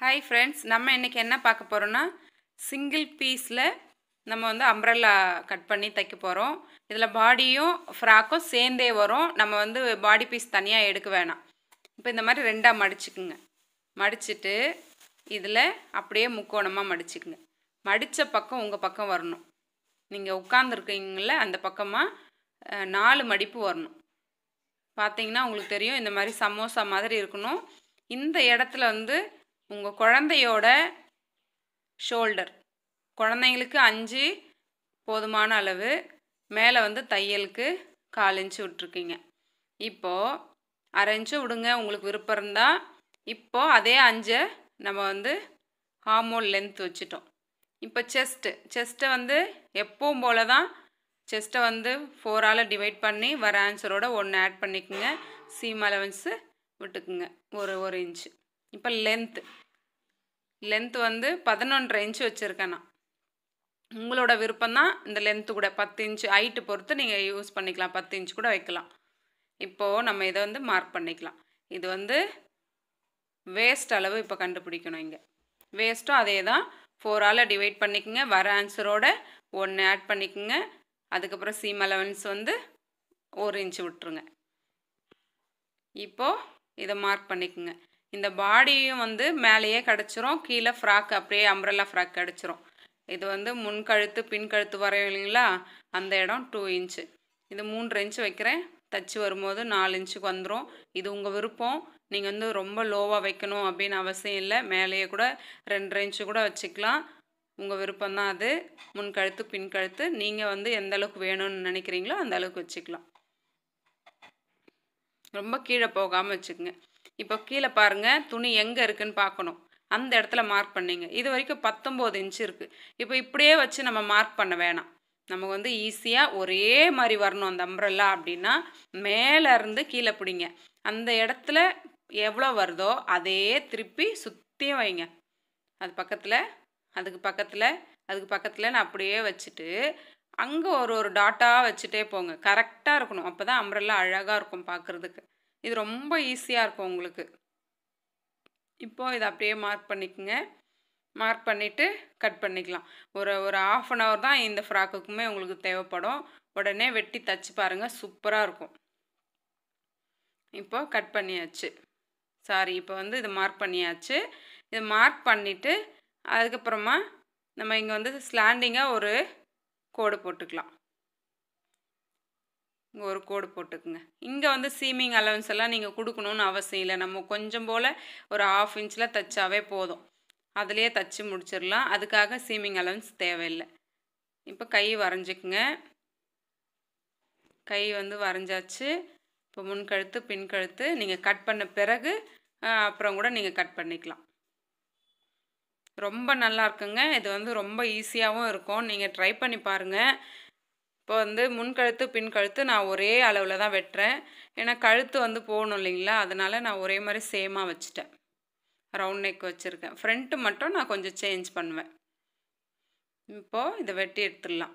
hi friends நம்ம இன்றைக்கி என்ன பார்க்க போகிறோன்னா சிங்கிள் பீஸில் நம்ம வந்து அம்ப்ரல்லா கட் பண்ணி தைக்க போகிறோம் இதில் பாடியும் ஃப்ராக்கும் சேர்ந்தே வரும் நம்ம வந்து பாடி பீஸ் தனியாக எடுக்க வேணாம் இப்போ இந்த மாதிரி ரெண்டாக மடிச்சுக்குங்க மடிச்சுட்டு இதில் அப்படியே முக்கோணமாக மடிச்சுக்குங்க மடித்த பக்கம் உங்கள் பக்கம் வரணும் நீங்கள் உட்காந்துருக்கீங்கள அந்த பக்கமாக நாலு மடிப்பு வரணும் பார்த்தீங்கன்னா உங்களுக்கு தெரியும் இந்த மாதிரி சமோசா மாதிரி இருக்கணும் இந்த இடத்துல வந்து உங்கள் குழந்தையோட ஷோல்டர் குழந்தைங்களுக்கு அஞ்சு போதுமான அளவு மேலே வந்து தையலுக்கு கால் இன்ச்சு விட்ருக்கீங்க இப்போது அரை இன்ச்சு விடுங்க உங்களுக்கு விருப்பம் இருந்தால் இப்போது அதே அஞ்சை நம்ம வந்து ஹார்மோன் லென்த் வச்சுட்டோம் இப்போ செஸ்ட்டு செஸ்ட்டை வந்து எப்பவும் போல தான் செஸ்ட்டை வந்து ஃபோரால் டிவைட் பண்ணி வர ஆன்சரோட ஒன்று ஆட் பண்ணிக்கோங்க சீம் அலவன்ஸு விட்டுக்குங்க ஒரு ஒரு இன்ச்சு இப்போ லென்த்து லென்த்து வந்து பதினொன்றரை இன்ச்சு வச்சுருக்கேன் நான் உங்களோட விருப்பம் தான் இந்த லென்த்து கூட பத்து இன்ச்சு ஹைட்டு பொறுத்து நீங்கள் யூஸ் பண்ணிக்கலாம் பத்து இன்ச்சு கூட வைக்கலாம் இப்போது நம்ம இதை வந்து மார்க் பண்ணிக்கலாம் இது வந்து வேஸ்ட் அளவு இப்போ கண்டுபிடிக்கணும் இங்கே வேஸ்ட்டும் அதே தான் ஃபோரால் டிவைட் பண்ணிக்கோங்க வர ஆன்சரோட ஒன்று ஆட் பண்ணிக்கோங்க அதுக்கப்புறம் சீம் அலவன்ஸ் வந்து ஒரு இன்ச்சு விட்டுருங்க இப்போது இதை மார்க் பண்ணிக்கோங்க இந்த பாடியும் வந்து மேலேயே கிடச்சிரும் கீழே ஃப்ராக் அப்படியே அம்ரல்லா ஃப்ராக் கிடச்சிரும் இது வந்து முன் கழுத்து பின் கழுத்து வரையும் இல்லைங்களா அந்த இடம் டூ இன்ச்சு இது மூன்று இன்ச்சு வைக்கிறேன் தச்சு வரும்போது நாலு இன்ச்சுக்கு வந்துடும் இது உங்கள் விருப்பம் நீங்கள் வந்து ரொம்ப லோவாக வைக்கணும் அப்படின்னு அவசியம் இல்லை மேலேயே கூட ரெண்டரை இன்ச்சு கூட வச்சுக்கலாம் உங்கள் விருப்பம் தான் அது முன் கழுத்து பின் கழுத்து நீங்கள் வந்து எந்த அளவுக்கு வேணும்னு நினைக்கிறீங்களோ அந்த அளவுக்கு வச்சுக்கலாம் ரொம்ப கீழே போகாமல் வச்சுக்கோங்க இப்போ கீழே பாருங்கள் துணி எங்கே இருக்குதுன்னு பார்க்கணும் அந்த இடத்துல மார்க் பண்ணிங்க இது வரைக்கும் பத்தொம்போது இன்ச்சு இருக்குது இப்போ இப்படியே வச்சு நம்ம மார்க் பண்ண வேணாம் நமக்கு வந்து ஈஸியாக ஒரே மாதிரி வரணும் அந்த அம்ப்ரெல்லாம் அப்படின்னா மேலே இருந்து கீழே பிடிங்க அந்த இடத்துல எவ்வளோ வருதோ அதே திருப்பி சுற்றியும் வைங்க அது பக்கத்தில் அதுக்கு பக்கத்தில் அதுக்கு பக்கத்தில் நான் அப்படியே வச்சுட்டு அங்கே ஒரு ஒரு டாட்டாக வச்சுட்டே போங்க கரெக்டாக இருக்கணும் அப்போ தான் அம்ரெல்லாம் அழகாக இருக்கும் பார்க்குறதுக்கு இது ரொம்ப ஈஸியாக இருக்கும் உங்களுக்கு இப்போது இதை அப்படியே மார்க் பண்ணிக்கோங்க மார்க் பண்ணிவிட்டு கட் பண்ணிக்கலாம் ஒரு ஒரு ஆஃப் அன் ஹவர் தான் இந்த ஃப்ராக்குக்குமே உங்களுக்கு தேவைப்படும் உடனே வெட்டி தச்சு பாருங்கள் சூப்பராக இருக்கும் இப்போது கட் பண்ணியாச்சு சாரி இப்போ வந்து இது மார்க் பண்ணியாச்சு இது மார்க் பண்ணிவிட்டு அதுக்கப்புறமா நம்ம இங்கே வந்து ஸ்லாண்டிங்காக ஒரு கோடு போட்டுக்கலாம் இங்கே ஒரு கோடு போட்டுக்குங்க இங்கே வந்து சீமிங் அலவன்ஸ் எல்லாம் நீங்கள் கொடுக்கணும்னு அவசியம் இல்லை நம்ம கொஞ்சம் போல் ஒரு ஆஃப் இன்ச்சில் தைச்சாவே போதும் அதுலேயே தைச்சி முடிச்சிடலாம் அதுக்காக சீமிங் அலவன்ஸ் தேவையில்லை இப்போ கை வரைஞ்சிக்குங்க கை வந்து வரைஞ்சாச்சு இப்போ முன்கழுத்து பின்கழுத்து நீங்கள் கட் பண்ண பிறகு அப்புறம் கூட நீங்கள் கட் பண்ணிக்கலாம் ரொம்ப நல்லா இருக்குங்க இது வந்து ரொம்ப ஈஸியாகவும் இருக்கும் நீங்கள் ட்ரை பண்ணி பாருங்கள் இப்போ வந்து முன்கழுத்து பின் கழுத்து நான் ஒரே அளவில் தான் வெட்டுறேன் ஏன்னா கழுத்து வந்து போகணும் இல்லைங்களா அதனால் நான் ஒரே மாதிரி சேமாக வச்சுட்டேன் ரவுண்ட் நெக் வச்சுருக்கேன் ஃப்ரண்ட்டு மட்டும் நான் கொஞ்சம் சேஞ்ச் பண்ணுவேன் இப்போது இதை வெட்டி எடுத்துடலாம்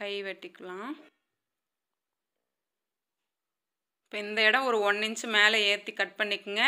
கை வெட்டிக்கலாம் இப்போ இந்த இடம் ஒரு ஒன் இன்ச்சு மேலே ஏற்றி கட் பண்ணிக்கோங்க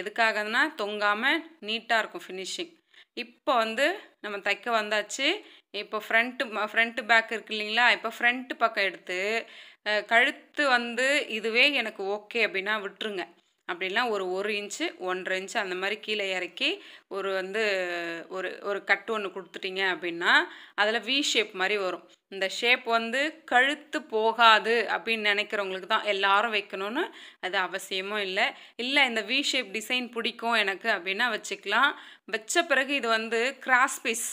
எதுக்காகனா தொங்காமல் நீட்டாக இருக்கும் ஃபினிஷிங் இப்போ வந்து நம்ம தைக்க வந்தாச்சு இப்போ ஃப்ரண்ட்டு ஃப்ரண்ட்டு பேக் இருக்கு இல்லைங்களா இப்போ ஃப்ரண்ட்டு பக்கம் எடுத்து கழுத்து வந்து இதுவே எனக்கு ஓகே அப்படின்னா விட்டுருங்க அப்படின்னா ஒரு ஒரு இன்ச்சு ஒன்றரை இன்ச்சு அந்த மாதிரி கீழே இறக்கி ஒரு வந்து ஒரு ஒரு கட் ஒன்று கொடுத்துட்டிங்க அப்படின்னா அதில் வி ஷேப் மாதிரி வரும் இந்த ஷேப் வந்து கழுத்து போகாது அப்படின்னு நினைக்கிறவங்களுக்கு தான் எல்லாரும் வைக்கணும்னு அது அவசியமும் இல்லை இல்லை இந்த வி ஷேப் டிசைன் பிடிக்கும் எனக்கு அப்படின்னா வச்சுக்கலாம் வச்ச பிறகு இது வந்து கிராஸ் பீஸ்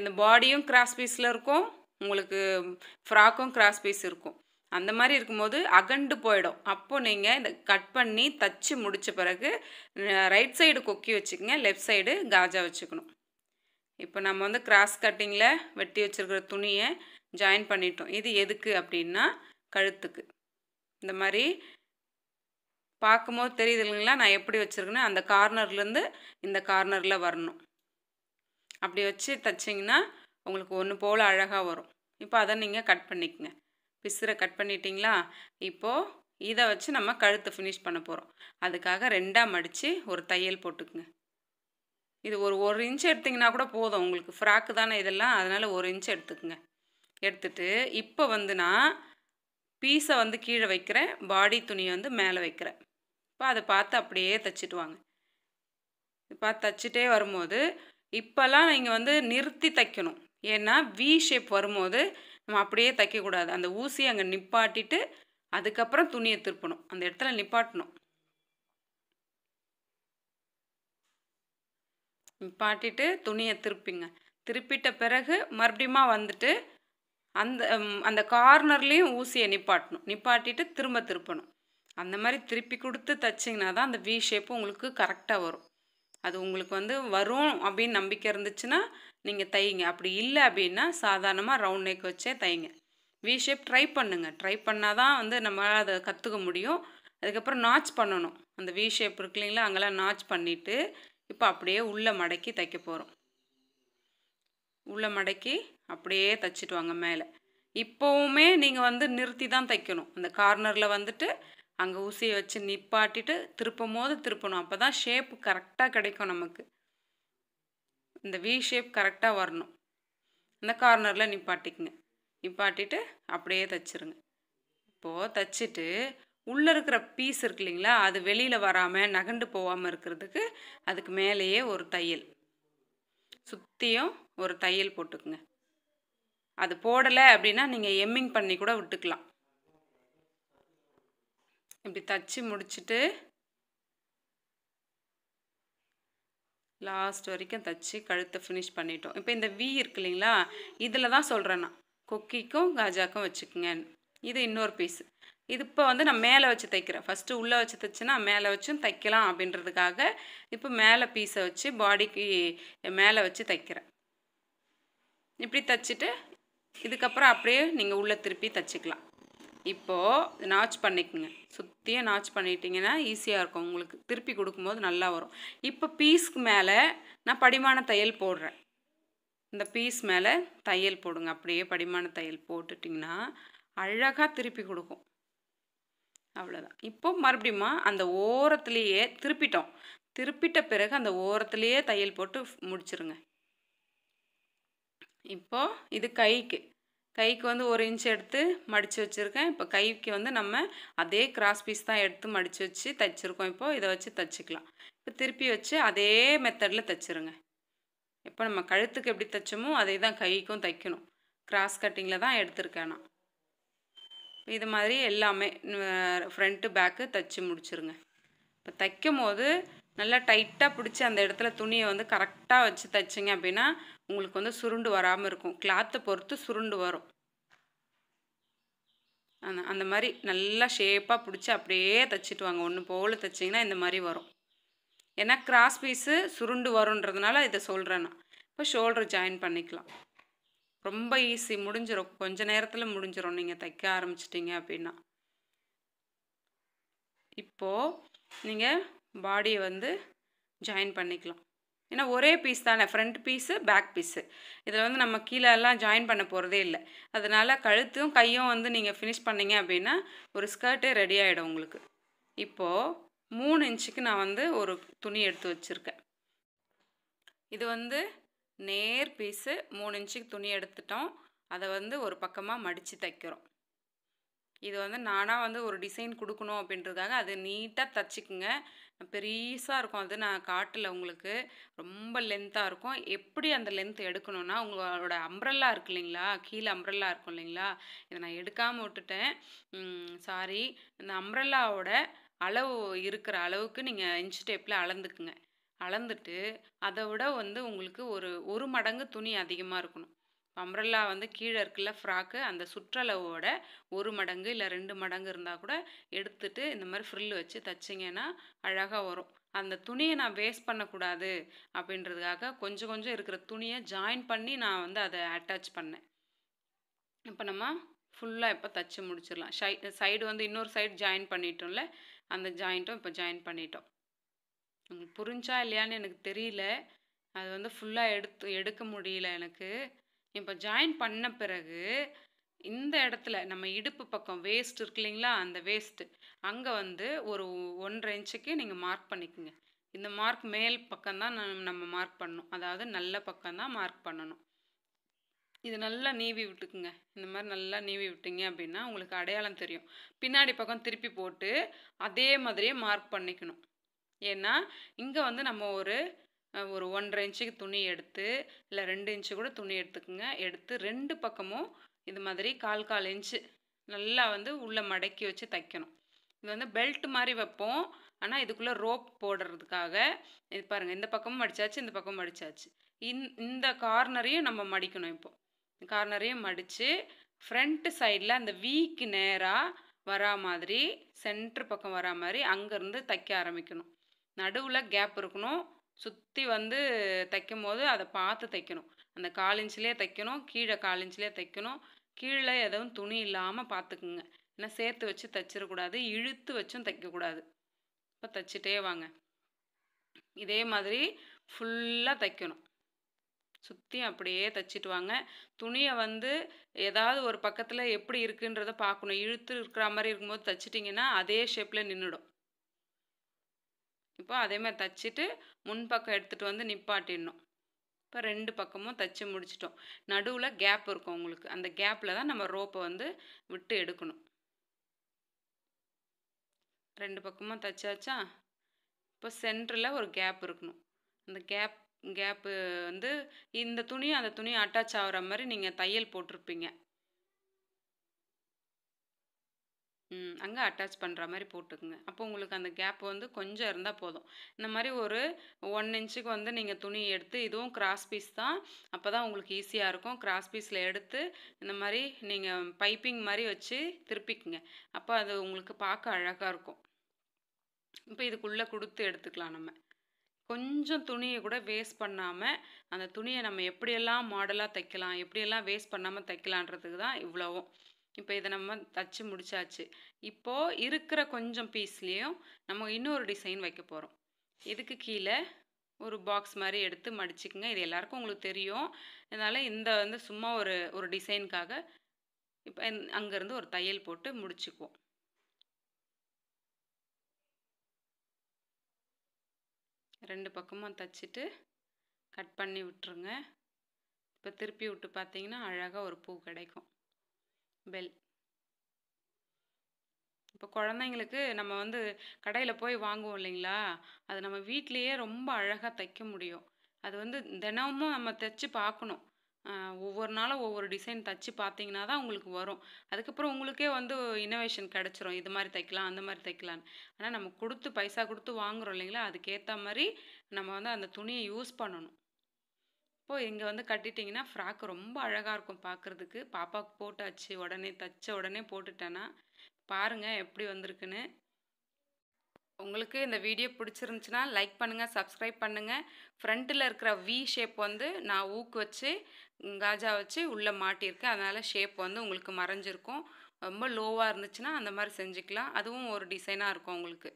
இந்த பாடியும் கிராஸ் பீஸில் இருக்கும் உங்களுக்கு ஃப்ராக்கும் கிராஸ் பீஸ் இருக்கும் அந்த மாதிரி இருக்கும்போது அகண்டு போயிடும் அப்போது நீங்கள் இந்த கட் பண்ணி தச்சு முடித்த பிறகு ரைட் சைடு கொக்கி வச்சுக்கோங்க லெஃப்ட் சைடு காஜா வச்சுக்கணும் இப்போ நம்ம வந்து கிராஸ் கட்டிங்கில் வெட்டி வச்சுருக்கிற துணியை ஜாயின் பண்ணிட்டோம் இது எதுக்கு அப்படின்னா கழுத்துக்கு இந்த மாதிரி பார்க்கும்போது தெரியுது இல்லைங்களா நான் எப்படி வச்சுருக்கேன்னு அந்த கார்னர்லேருந்து இந்த கார்னரில் வரணும் அப்படி வச்சு தைச்சிங்கன்னா உங்களுக்கு ஒன்று போல் அழகாக வரும் இப்போ அதை நீங்கள் கட் பண்ணிக்கங்க விசிறை கட் பண்ணிட்டீங்களா இப்போது இதை வச்சு நம்ம கழுத்து ஃபினிஷ் பண்ண போகிறோம் அதுக்காக ரெண்டாக மடித்து ஒரு தையல் போட்டுக்குங்க இது ஒரு ஒரு இன்ச் எடுத்திங்கன்னா கூட போதும் உங்களுக்கு ஃப்ராக்கு தானே இதெல்லாம் அதனால் ஒரு இன்ச் எடுத்துக்குங்க எடுத்துட்டு இப்போ வந்து நான் பீஸை வந்து கீழே வைக்கிறேன் பாடி துணியை வந்து மேலே வைக்கிறேன் இப்போ அதை பார்த்து அப்படியே தைச்சிட்டு வாங்க பார்த்து தைச்சிட்டே வரும்போது இப்போல்லாம் நீங்கள் வந்து நிறுத்தி தைக்கணும் ஏன்னா வி ஷேப் வரும்போது நம்ம அப்படியே தைக்கக்கூடாது அந்த ஊசியை அங்கே நிப்பாட்டிட்டு அதுக்கப்புறம் துணியை திருப்பணும் அந்த இடத்துல நிப்பாட்டணும் நிப்பாட்டிட்டு துணியை திருப்பிங்க திருப்பிட்ட பிறகு மறுபடியுமா வந்துட்டு அந்த அந்த கார்னர்லேயும் ஊசியை நிப்பாட்டணும் நிப்பாட்டிட்டு திரும்ப திருப்பணும் அந்த மாதிரி திருப்பி கொடுத்து தைச்சிங்கன்னா தான் அந்த வி ஷேப்பு உங்களுக்கு கரெக்டாக வரும் அது உங்களுக்கு வந்து வரும் அப்படின்னு நம்பிக்கை இருந்துச்சுன்னா நீங்கள் தையுங்க அப்படி இல்லை அப்படின்னா சாதாரணமாக ரவுண்ட் நெக் வச்சே தையுங்க வி ஷேப் ட்ரை பண்ணுங்கள் ட்ரை பண்ணால் தான் வந்து நம்மளால் அதை கற்றுக்க முடியும் அதுக்கப்புறம் நாச் பண்ணணும் அந்த வி ஷேப் இருக்கு இல்லைங்களா அங்கெல்லாம் நாச் பண்ணிவிட்டு இப்போ அப்படியே உள்ளே மடக்கி தைக்க போகிறோம் உள்ளே மடக்கி அப்படியே தைச்சிட்டு வாங்க மேலே இப்போவுமே நீங்கள் வந்து நிறுத்தி தான் தைக்கணும் அந்த கார்னரில் வந்துட்டு அங்கே ஊசியை வச்சு நிப்பாட்டிட்டு திருப்பும் போது திருப்பணும் அப்போ தான் ஷேப்பு கரெக்டாக கிடைக்கும் நமக்கு இந்த வி ஷேப் கரெக்டாக வரணும் இந்த கார்னரில் நிப்பாட்டிக்குங்க நிப்பாட்டிட்டு அப்படியே தைச்சிருங்க இப்போது தைச்சிட்டு உள்ளே இருக்கிற பீஸ் இருக்கு இல்லைங்களா அது வெளியில் வராமல் நகண்டு போகாமல் இருக்கிறதுக்கு அதுக்கு மேலேயே ஒரு தையல் சுற்றியும் ஒரு தையல் போட்டுக்குங்க அது போடலை அப்படின்னா நீங்கள் எம்மிங் பண்ணி கூட விட்டுக்கலாம் இப்படி தச்சு முடிச்சுட்டு லாஸ்ட் வரைக்கும் தைச்சி கழுத்தை ஃபினிஷ் பண்ணிட்டோம் இப்போ இந்த வி இருக்கு இல்லைங்களா இதில் தான் சொல்கிறேன் நான் கொக்கிக்கும் காஜாக்கும் வச்சுக்கோங்க இது இன்னொரு பீஸ் இது இப்போ வந்து நான் மேலே வச்சு தைக்கிறேன் ஃபஸ்ட்டு உள்ளே வச்சு தைச்சுன்னா மேலே வச்சும் தைக்கலாம் அப்படின்றதுக்காக இப்போ மேலே பீஸை வச்சு பாடிக்கு மேலே வச்சு தைக்கிறேன் இப்படி தைச்சிட்டு இதுக்கப்புறம் அப்படியே நீங்கள் உள்ளே திருப்பி தைச்சிக்கலாம் இப்போது நாச் பண்ணிக்கோங்க சுற்றியும் நாச் பண்ணிட்டிங்கன்னா ஈஸியாக இருக்கும் உங்களுக்கு திருப்பி கொடுக்கும்போது நல்லா வரும் இப்போ பீஸ்க்கு மேலே நான் படிமான தையல் போடுறேன் இந்த பீஸ் மேலே தையல் போடுங்க அப்படியே படிமான தையல் போட்டுட்டிங்கன்னா அழகாக திருப்பி கொடுக்கும் அவ்வளோதான் இப்போ மறுபடியும் அந்த ஓரத்துலேயே திருப்பிட்டோம் திருப்பிட்ட பிறகு அந்த ஓரத்துலேயே தையல் போட்டு முடிச்சிருங்க இப்போது இது கைக்கு கைக்கு வந்து ஒரு இன்ச் எடுத்து மடித்து வச்சுருக்கேன் இப்போ கைக்கு வந்து நம்ம அதே கிராஸ் பீஸ் தான் எடுத்து மடித்து வச்சு தைச்சிருக்கோம் இப்போது இதை வச்சு தைச்சிக்கலாம் இப்போ திருப்பி வச்சு அதே மெத்தடில் தைச்சிருங்க இப்போ நம்ம கழுத்துக்கு எப்படி தைச்சோமோ அதே தான் கைக்கும் தைக்கணும் கிராஸ் கட்டிங்கில் தான் எடுத்திருக்கேன் நான் இது மாதிரி எல்லாமே ஃப்ரண்ட்டு பேக்கு தைச்சி முடிச்சுருங்க இப்போ தைக்கும் போது நல்லா டைட்டாக பிடிச்சி அந்த இடத்துல துணியை வந்து கரெக்டாக வச்சு தைச்சிங்க அப்படின்னா உங்களுக்கு வந்து சுருண்டு வராமல் இருக்கும் கிளாத்தை பொறுத்து சுருண்டு வரும் அந்த அந்த மாதிரி நல்லா ஷேப்பாக பிடிச்சி அப்படியே தைச்சிட்டு வாங்க ஒன்று போல் தைச்சிங்கன்னா இந்த மாதிரி வரும் ஏன்னா கிராஸ் பீஸு சுருண்டு வரும்ன்றதுனால இதை சொல்கிறேன் நான் இப்போ ஷோல்டர் ஜாயின் பண்ணிக்கலாம் ரொம்ப ஈஸி முடிஞ்சிடும் கொஞ்ச நேரத்தில் முடிஞ்சிடும் நீங்கள் தைக்க ஆரம்பிச்சிட்டிங்க அப்படின்னா இப்போது நீங்கள் பாடியை வந்து ஜாயின் பண்ணிக்கலாம் ஏன்னா ஒரே பீஸ் தானே ஃப்ரண்ட் பீஸு பேக் பீஸு இதில் வந்து நம்ம கீழே எல்லாம் ஜாயின் பண்ண போகிறதே இல்லை அதனால் கழுத்தும் கையும் வந்து நீங்கள் ஃபினிஷ் பண்ணிங்க அப்படின்னா ஒரு ஸ்கர்ட்டே ரெடி ஆகிடும் உங்களுக்கு இப்போது மூணு இன்ச்சுக்கு நான் வந்து ஒரு துணி எடுத்து வச்சுருக்கேன் இது வந்து நேர் பீஸு மூணு இன்ச்சுக்கு துணி எடுத்துட்டோம் அதை வந்து ஒரு பக்கமாக மடித்து தைக்கிறோம் இது வந்து நானாக வந்து ஒரு டிசைன் கொடுக்கணும் அப்படின்றதுக்காக அது நீட்டாக தைச்சிக்குங்க பெருசாக இருக்கும் அது நான் காட்டில் உங்களுக்கு ரொம்ப லென்த்தாக இருக்கும் எப்படி அந்த லென்த் எடுக்கணும்னா உங்களோட அம்ப்ரல்லா இருக்கு இல்லைங்களா கீழே அம்ப்ரல்லா இருக்கும் இல்லைங்களா இதை நான் எடுக்காமல் விட்டுட்டேன் சாரி இந்த அம்ப்ரல்லாவோட அளவு இருக்கிற அளவுக்கு நீங்கள் இன்ச் டேப்பில் அளந்துக்குங்க அளந்துட்டு அதை விட வந்து உங்களுக்கு ஒரு ஒரு மடங்கு துணி அதிகமாக இருக்கணும் அம்ரல்லா வந்து கீழே இருக்குல்ல ஃப்ராக்கு அந்த சுற்றளவோட ஒரு மடங்கு இல்லை ரெண்டு மடங்கு இருந்தால் கூட எடுத்துட்டு இந்த மாதிரி ஃப்ரில் வச்சு தைச்சிங்கன்னா அழகாக வரும் அந்த துணியை நான் வேஸ்ட் பண்ணக்கூடாது அப்படின்றதுக்காக கொஞ்சம் கொஞ்சம் இருக்கிற துணியை ஜாயின் பண்ணி நான் வந்து அதை அட்டாச் பண்ணேன் இப்போ நம்ம ஃபுல்லாக இப்போ தைச்சி முடிச்சிடலாம் ஷை சைடு வந்து இன்னொரு சைடு ஜாயின் பண்ணிட்டோம்ல அந்த ஜாயிண்ட்டும் இப்போ ஜாயின் பண்ணிட்டோம் புரிஞ்சா இல்லையான்னு எனக்கு தெரியல அது வந்து ஃபுல்லாக எடுத்து எடுக்க முடியல எனக்கு இப்போ ஜாயின் பண்ண பிறகு இந்த இடத்துல நம்ம இடுப்பு பக்கம் வேஸ்ட் இருக்கு இல்லைங்களா அந்த வேஸ்ட்டு அங்கே வந்து ஒரு ஒன்றரை இன்ச்சுக்கு நீங்கள் மார்க் பண்ணிக்கோங்க இந்த மார்க் மேல் பக்கம்தான் நம்ம மார்க் பண்ணணும் அதாவது நல்ல பக்கம்தான் மார்க் பண்ணணும் இது நல்லா நீவி விட்டுக்குங்க இந்த மாதிரி நல்லா நீவி விட்டீங்க அப்படின்னா உங்களுக்கு அடையாளம் தெரியும் பின்னாடி பக்கம் திருப்பி போட்டு அதே மாதிரியே மார்க் பண்ணிக்கணும் ஏன்னா இங்கே வந்து நம்ம ஒரு ஒரு ஒன்றரை இன்ச்சுக்கு துணி எடுத்து இல்லை ரெண்டு இன்ச்சு கூட துணி எடுத்துக்கோங்க எடுத்து ரெண்டு பக்கமும் இது மாதிரி கால் கால் இன்ச்சு நல்லா வந்து உள்ளே மடக்கி வச்சு தைக்கணும் இது வந்து பெல்ட் மாதிரி வைப்போம் ஆனால் இதுக்குள்ளே ரோப் போடுறதுக்காக இது பாருங்கள் இந்த பக்கமும் மடித்தாச்சு இந்த பக்கமும் மடித்தாச்சு இந் இந்த கார்னரையும் நம்ம மடிக்கணும் இப்போது கார்னரையும் மடித்து ஃப்ரண்ட் சைடில் அந்த வீக்கு நேராக வரா மாதிரி சென்ட்ரு பக்கம் வரா மாதிரி அங்கேருந்து தைக்க ஆரம்பிக்கணும் நடுவில் கேப் இருக்கணும் சுற்றி வந்து தைக்கும் போது அதை பார்த்து தைக்கணும் அந்த கால் தைக்கணும் கீழே கால் தைக்கணும் கீழே எதுவும் துணி இல்லாமல் பார்த்துக்குங்க ஏன்னா சேர்த்து வச்சு தைச்சிடக்கூடாது இழுத்து வச்சும் தைக்கக்கூடாது இப்போ தைச்சிட்டே வாங்க இதே மாதிரி ஃபுல்லாக தைக்கணும் சுற்றி அப்படியே தைச்சிட்டு வாங்க துணியை வந்து ஏதாவது ஒரு பக்கத்தில் எப்படி இருக்குன்றத பார்க்கணும் இழுத்து இருக்கிற மாதிரி இருக்கும்போது தைச்சிட்டிங்கன்னா அதே ஷேப்பில் நின்றுடும் இப்போ அதே மாதிரி தைச்சிட்டு முன்பக்கம் எடுத்துகிட்டு வந்து நிப்பாட்டிடணும் இப்போ ரெண்டு பக்கமும் தைச்சி முடிச்சிட்டோம் நடுவில் கேப் இருக்கும் உங்களுக்கு அந்த கேப்பில் தான் நம்ம ரோப்பை வந்து விட்டு எடுக்கணும் ரெண்டு பக்கமும் தைச்சாச்சா இப்போ சென்டரில் ஒரு கேப் இருக்கணும் அந்த கேப் கேப்பு வந்து இந்த துணியும் அந்த துணியும் அட்டாச் ஆகிற மாதிரி நீங்கள் தையல் போட்டிருப்பீங்க ம் அங்கே அட்டாச் பண்ணுற மாதிரி போட்டுக்குங்க அப்போ உங்களுக்கு அந்த கேப் வந்து கொஞ்சம் இருந்தால் போதும் இந்த மாதிரி ஒரு ஒன் இன்ச்சுக்கு வந்து நீங்கள் துணி எடுத்து இதுவும் கிராஸ் பீஸ் தான் அப்போ தான் உங்களுக்கு ஈஸியாக இருக்கும் கிராஸ் பீஸில் எடுத்து இந்த மாதிரி நீங்கள் பைப்பிங் மாதிரி வச்சு திருப்பிக்குங்க அப்போ அது உங்களுக்கு பார்க்க அழகாக இருக்கும் இப்போ இதுக்குள்ளே கொடுத்து எடுத்துக்கலாம் நம்ம கொஞ்சம் துணியை கூட வேஸ்ட் பண்ணாமல் அந்த துணியை நம்ம எப்படியெல்லாம் மாடலாக தைக்கலாம் எப்படியெல்லாம் வேஸ்ட் பண்ணாமல் தைக்கலான்றதுக்கு தான் இவ்வளவும் இப்போ இதை நம்ம தச்சு முடிச்சாச்சு இப்போது இருக்கிற கொஞ்சம் பீஸ்லேயும் நம்ம இன்னொரு டிசைன் வைக்க போகிறோம் இதுக்கு கீழே ஒரு பாக்ஸ் மாதிரி எடுத்து மடிச்சுக்குங்க இது எல்லாருக்கும் உங்களுக்கு தெரியும் அதனால் இந்த வந்து சும்மா ஒரு ஒரு டிசைனுக்காக இப்போ அங்கேருந்து ஒரு தையல் போட்டு முடிச்சுக்குவோம் ரெண்டு பக்கமும் தச்சுட்டு கட் பண்ணி விட்டுருங்க இப்போ திருப்பி விட்டு பார்த்தீங்கன்னா அழகாக ஒரு பூ கிடைக்கும் பெல் இப்போ குழந்தைங்களுக்கு நம்ம வந்து கடையில் போய் வாங்குவோம் இல்லைங்களா அது நம்ம வீட்லேயே ரொம்ப அழகாக தைக்க முடியும் அது வந்து தினமும் நம்ம தைச்சி பார்க்கணும் ஒவ்வொரு நாளும் ஒவ்வொரு டிசைன் தைச்சி பார்த்தீங்கன்னா தான் உங்களுக்கு வரும் அதுக்கப்புறம் உங்களுக்கே வந்து இனோவேஷன் கிடச்சிரும் இது மாதிரி தைக்கலாம் அந்த மாதிரி தைக்கலான்னு ஆனால் நம்ம கொடுத்து பைசா கொடுத்து வாங்குகிறோம் இல்லைங்களா அதுக்கேற்ற மாதிரி நம்ம வந்து அந்த துணியை யூஸ் பண்ணணும் இப்போ இங்கே வந்து கட்டிட்டிங்கன்னா ஃப்ராக் ரொம்ப அழகாக இருக்கும் பார்க்குறதுக்கு பாப்பாவுக்கு போட்டாச்சு உடனே தைச்ச உடனே போட்டுட்டேன்னா பாருங்கள் எப்படி வந்திருக்குன்னு உங்களுக்கு இந்த வீடியோ பிடிச்சிருந்துச்சுன்னா லைக் பண்ணுங்கள் சப்ஸ்கிரைப் பண்ணுங்கள் ஃப்ரண்ட்டில் இருக்கிற வி ஷேப் வந்து நான் ஊக்கு வச்சு காஜா வச்சு உள்ளே மாட்டியிருக்கேன் அதனால் ஷேப் வந்து உங்களுக்கு மறைஞ்சிருக்கும் ரொம்ப லோவாக இருந்துச்சுன்னா அந்த மாதிரி செஞ்சுக்கலாம் அதுவும் ஒரு டிசைனாக இருக்கும் உங்களுக்கு